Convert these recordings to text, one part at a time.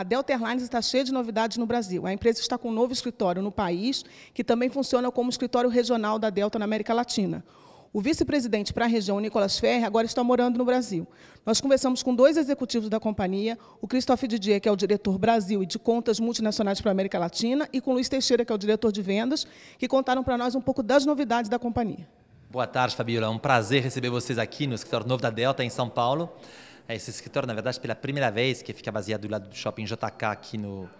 A Delta Airlines está cheia de novidades no Brasil. A empresa está com um novo escritório no país, que também funciona como escritório regional da Delta na América Latina. O vice-presidente para a região, Nicolas Ferre, agora está morando no Brasil. Nós conversamos com dois executivos da companhia, o Christophe Didier, que é o diretor Brasil e de contas multinacionais para a América Latina, e com o Luiz Teixeira, que é o diretor de vendas, que contaram para nós um pouco das novidades da companhia. Boa tarde, Fabiola. É um prazer receber vocês aqui no Escritório Novo da Delta, em São Paulo. É, esse escritório, na verdade, pela primeira vez, que fica baseado do lado do shopping JK aqui no,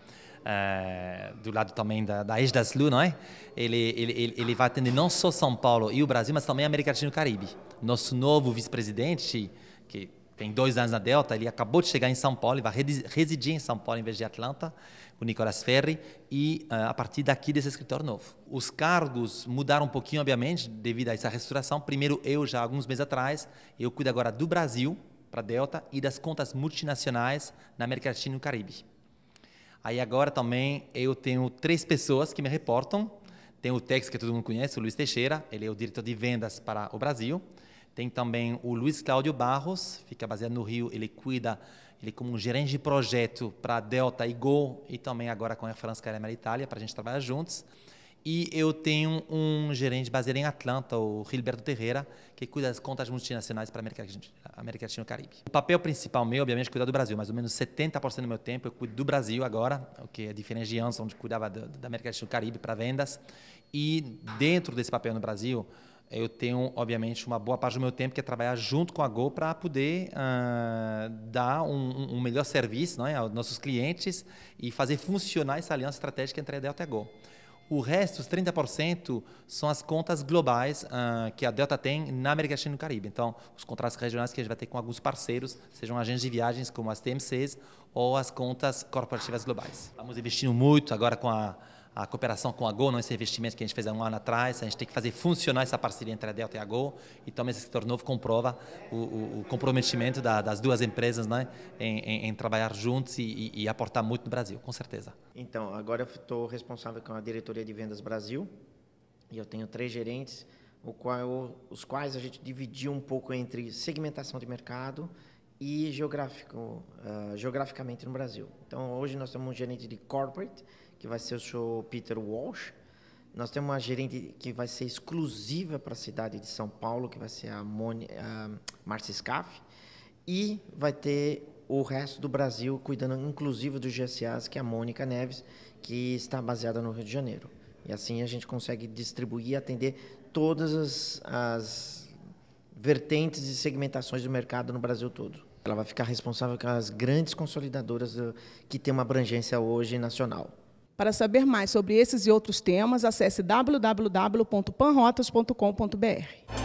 eh, do lado também da, da Eixo das não é? Ele, ele, ele vai atender não só São Paulo e o Brasil, mas também a América Latina e o Caribe. Nosso novo vice-presidente, que tem dois anos na Delta, ele acabou de chegar em São Paulo, ele vai residir em São Paulo em vez de Atlanta, o Nicolas Ferri, e eh, a partir daqui desse escritório novo. Os cargos mudaram um pouquinho, obviamente, devido a essa restauração. Primeiro, eu já, alguns meses atrás, eu cuido agora do Brasil, para Delta e das contas multinacionais na América Latina e no Caribe. Aí agora também eu tenho três pessoas que me reportam. Tem o Tex, que todo mundo conhece, o Luiz Teixeira, ele é o diretor de vendas para o Brasil. Tem também o Luiz Cláudio Barros, fica baseado no Rio, ele cuida, ele é como um gerente de projeto para Delta e Gol, e também agora com a França e é Itália, para a gente trabalhar juntos. E eu tenho um gerente baseado em Atlanta, o Gilberto Terreira, que cuida das contas multinacionais para a América, América Latina e o Caribe. O papel principal meu, obviamente, é cuidar do Brasil. Mais ou menos 70% do meu tempo eu cuido do Brasil agora, o que é diferente de antes, onde cuidava da América Latina e o Caribe para vendas. E dentro desse papel no Brasil, eu tenho, obviamente, uma boa parte do meu tempo que é trabalhar junto com a Go para poder uh, dar um, um, melhor serviço é, aos nossos clientes e fazer funcionar essa aliança estratégica entre a Delta e a Go. O resto, os 30%, são as contas globais uh, que a Delta tem na América Latina e no Caribe. Então, os contratos regionais que a gente vai ter com alguns parceiros, sejam agentes de viagens como as TMCs ou as contas corporativas globais. Estamos investindo muito agora com a a cooperação com a Gol, não é esse investimento que a gente fez há um ano atrás, a gente tem que fazer funcionar essa parceria entre a Delta e a Gol, e então, também esse setor novo comprova o, o, o comprometimento da, das duas empresas né, em, em, em trabalhar juntos e, e, e, aportar muito no Brasil, com certeza. Então, agora eu estou responsável com a diretoria de vendas Brasil, e eu tenho três gerentes, qual, os quais a gente dividiu um pouco entre segmentação de mercado e geográfico, uh, geograficamente no Brasil. Então, hoje nós temos um gerente de corporate, que vai ser o senhor Peter Walsh. Nós temos uma gerente que vai ser exclusiva para a cidade de São Paulo, que vai ser a, Moni, a Marcia Scaff. E vai ter o resto do Brasil cuidando, inclusive, dos GSAs, que é a Mônica Neves, que está baseada no Rio de Janeiro. E assim a gente consegue distribuir e atender todas as, as vertentes e segmentações do mercado no Brasil todo. Ela vai ficar responsável pelas grandes consolidadoras eh, que têm uma abrangência hoje nacional. Para saber mais sobre esses e outros temas, acesse www.panrotas.com.br.